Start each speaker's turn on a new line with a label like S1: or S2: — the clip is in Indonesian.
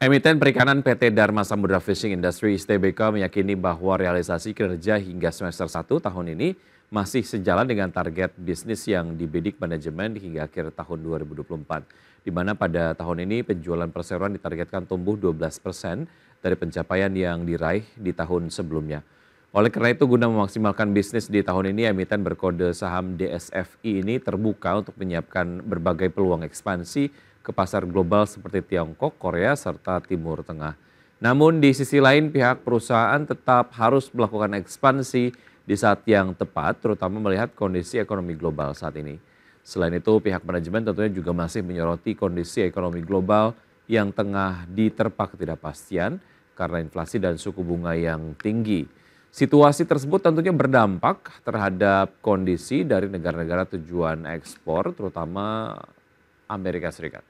S1: Emiten Perikanan PT Dharma Samudra Fishing Industry (TBK) meyakini bahwa realisasi kerja hingga semester 1 tahun ini masih sejalan dengan target bisnis yang dibidik manajemen hingga akhir tahun 2024, di mana pada tahun ini penjualan perseroan ditargetkan tumbuh 12 persen dari pencapaian yang diraih di tahun sebelumnya. Oleh karena itu, guna memaksimalkan bisnis di tahun ini, emiten berkode saham DSFI ini terbuka untuk menyiapkan berbagai peluang ekspansi ke pasar global seperti Tiongkok, Korea, serta Timur Tengah. Namun di sisi lain pihak perusahaan tetap harus melakukan ekspansi di saat yang tepat terutama melihat kondisi ekonomi global saat ini. Selain itu pihak manajemen tentunya juga masih menyoroti kondisi ekonomi global yang tengah diterpa ketidakpastian karena inflasi dan suku bunga yang tinggi. Situasi tersebut tentunya berdampak terhadap kondisi dari negara-negara tujuan ekspor terutama Amerika Serikat.